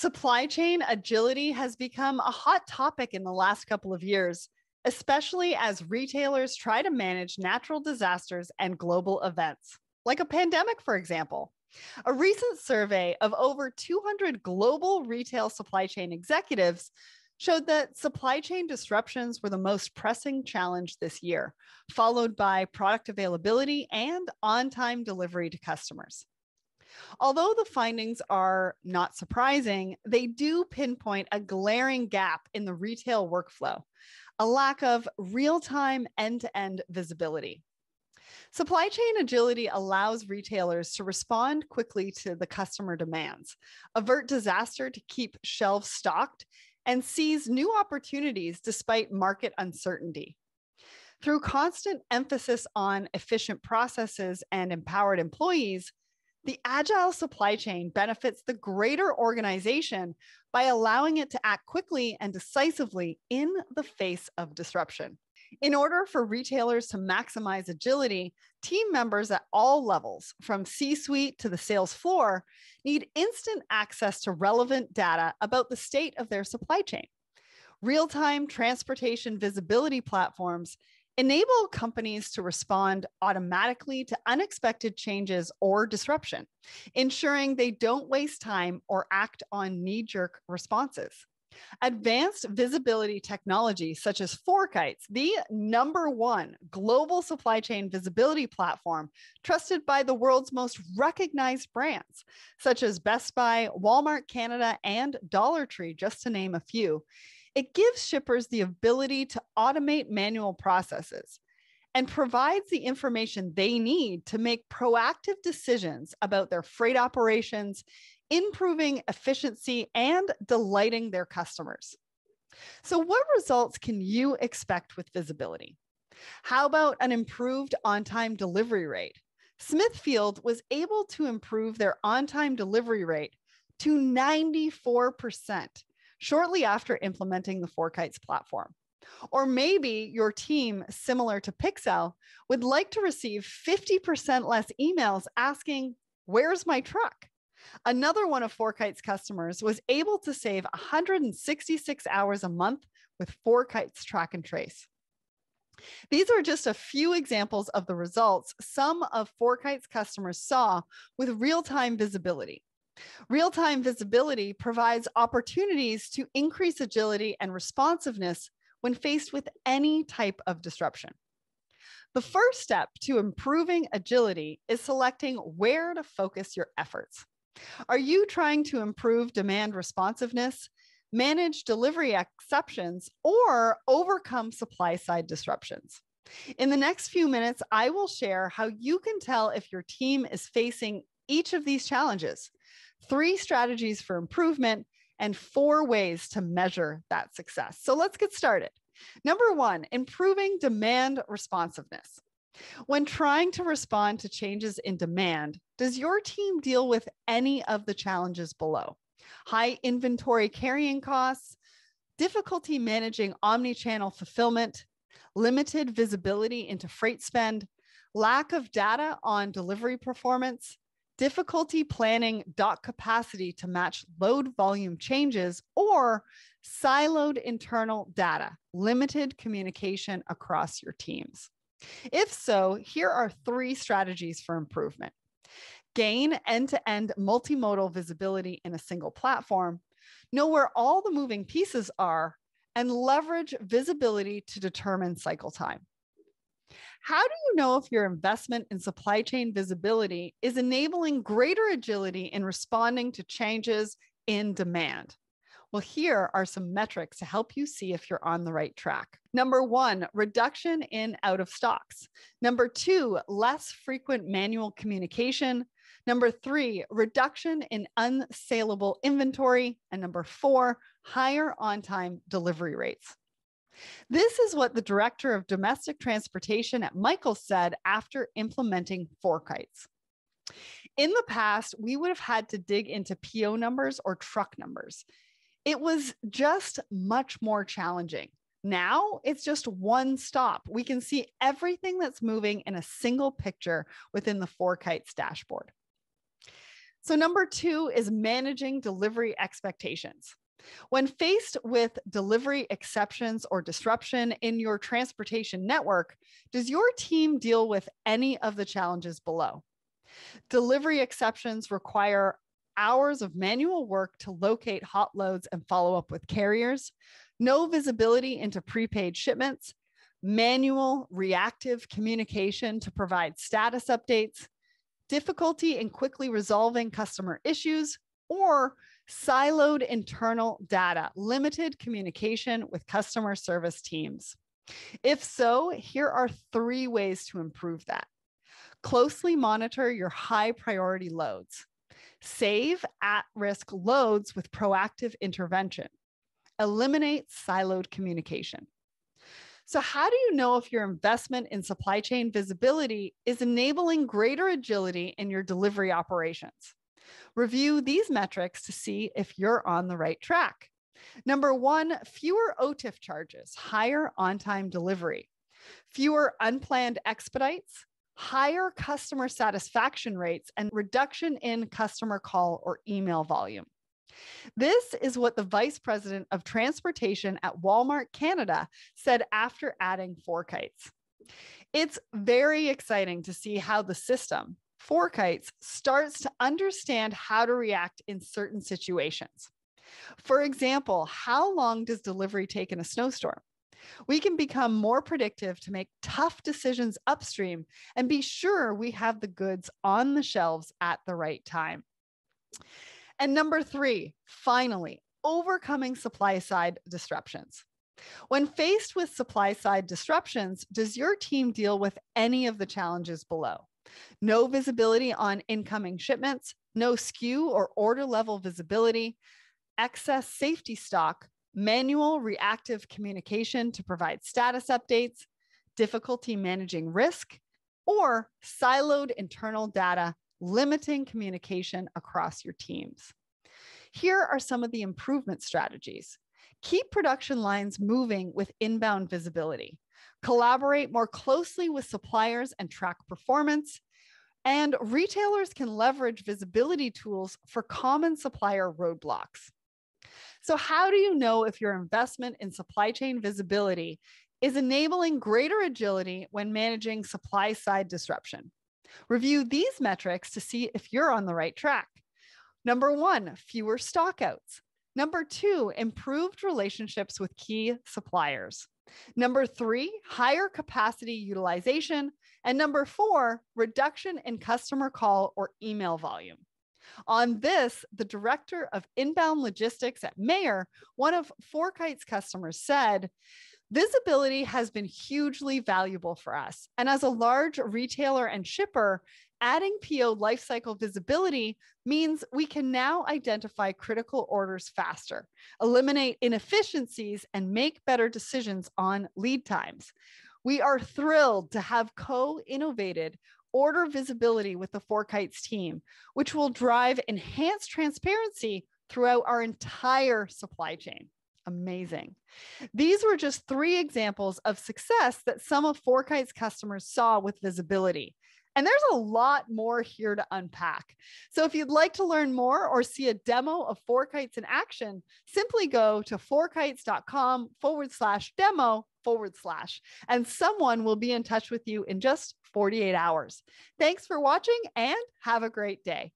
Supply chain agility has become a hot topic in the last couple of years, especially as retailers try to manage natural disasters and global events, like a pandemic, for example. A recent survey of over 200 global retail supply chain executives showed that supply chain disruptions were the most pressing challenge this year, followed by product availability and on time delivery to customers. Although the findings are not surprising, they do pinpoint a glaring gap in the retail workflow, a lack of real time end to end visibility. Supply chain agility allows retailers to respond quickly to the customer demands, avert disaster to keep shelves stocked, and seize new opportunities despite market uncertainty. Through constant emphasis on efficient processes and empowered employees, the agile supply chain benefits the greater organization by allowing it to act quickly and decisively in the face of disruption. In order for retailers to maximize agility, team members at all levels, from C suite to the sales floor, need instant access to relevant data about the state of their supply chain. Real time transportation visibility platforms enable companies to respond automatically to unexpected changes or disruption, ensuring they don't waste time or act on knee jerk responses. Advanced visibility technology such as Forkites, the number one global supply chain visibility platform trusted by the world's most recognized brands, such as Best Buy, Walmart Canada, and Dollar Tree, just to name a few, it gives shippers the ability to automate manual processes and provides the information they need to make proactive decisions about their freight operations, improving efficiency, and delighting their customers. So, what results can you expect with visibility? How about an improved on time delivery rate? Smithfield was able to improve their on time delivery rate to 94% shortly after implementing the Four Kites platform. Or maybe your team, similar to Pixel, would like to receive 50% less emails asking, Where's my truck? Another one of Four Kites customers was able to save 166 hours a month with Four Kites Track and Trace. These are just a few examples of the results some of Four Kites customers saw with real time visibility. Real time visibility provides opportunities to increase agility and responsiveness when faced with any type of disruption. The first step to improving agility is selecting where to focus your efforts. Are you trying to improve demand responsiveness, manage delivery exceptions, or overcome supply side disruptions? In the next few minutes, I will share how you can tell if your team is facing each of these challenges three strategies for improvement, and four ways to measure that success. So let's get started. Number one, improving demand responsiveness. When trying to respond to changes in demand, does your team deal with any of the challenges below? High inventory carrying costs, difficulty managing omni-channel fulfillment, limited visibility into freight spend, lack of data on delivery performance, difficulty planning dot capacity to match load volume changes, or siloed internal data, limited communication across your teams? If so, here are three strategies for improvement gain end to end multimodal visibility in a single platform, know where all the moving pieces are, and leverage visibility to determine cycle time. How do you know if your investment in supply chain visibility is enabling greater agility in responding to changes in demand? Well, here are some metrics to help you see if you're on the right track. Number one, reduction in out of stocks. Number two, less frequent manual communication. Number three, reduction in unsaleable inventory. And number four, higher on time delivery rates. This is what the director of domestic transportation at Michael said after implementing forkites. In the past, we would have had to dig into PO numbers or truck numbers. It was just much more challenging. Now it's just one stop. We can see everything that's moving in a single picture within the Forkites dashboard. So, number two is managing delivery expectations. When faced with delivery exceptions or disruption in your transportation network, does your team deal with any of the challenges below? Delivery exceptions require hours of manual work to locate hot loads and follow up with carriers, no visibility into prepaid shipments, manual reactive communication to provide status updates, difficulty in quickly resolving customer issues, or siloed internal data, limited communication with customer service teams? If so, here are three ways to improve that. Closely monitor your high priority loads. Save at risk loads with proactive intervention. Eliminate siloed communication. So, how do you know if your investment in supply chain visibility is enabling greater agility in your delivery operations? Review these metrics to see if you're on the right track. Number one, fewer OTIF charges, higher on time delivery, fewer unplanned expedites, higher customer satisfaction rates, and reduction in customer call or email volume. This is what the vice president of transportation at Walmart Canada said after adding four kites. It's very exciting to see how the system, for kites starts to understand how to react in certain situations. For example, how long does delivery take in a snowstorm? We can become more predictive to make tough decisions upstream and be sure we have the goods on the shelves at the right time. And number three, finally, overcoming supply side disruptions. When faced with supply side disruptions, does your team deal with any of the challenges below? no visibility on incoming shipments, no SKU or order level visibility, excess safety stock, manual reactive communication to provide status updates, difficulty managing risk, or siloed internal data limiting communication across your teams. Here are some of the improvement strategies. Keep production lines moving with inbound visibility collaborate more closely with suppliers and track performance. And retailers can leverage visibility tools for common supplier roadblocks. So, how do you know if your investment in supply chain visibility is enabling greater agility when managing supply side disruption? Review these metrics to see if you're on the right track. Number one, fewer stockouts. Number two, improved relationships with key suppliers. Number three, higher capacity utilization. And number four, reduction in customer call or email volume. On this, the director of inbound logistics at Mayer, one of Forkite's customers, said, Visibility has been hugely valuable for us. And as a large retailer and shipper, Adding PO lifecycle visibility means we can now identify critical orders faster, eliminate inefficiencies, and make better decisions on lead times. We are thrilled to have co innovated order visibility with the Four Kites team, which will drive enhanced transparency throughout our entire supply chain. Amazing. These were just three examples of success that some of Four Kites customers saw with visibility. And there's a lot more here to unpack. So if you'd like to learn more or see a demo of Four Kites in action, simply go to fourkites.com forward slash demo forward slash, and someone will be in touch with you in just 48 hours. Thanks for watching and have a great day.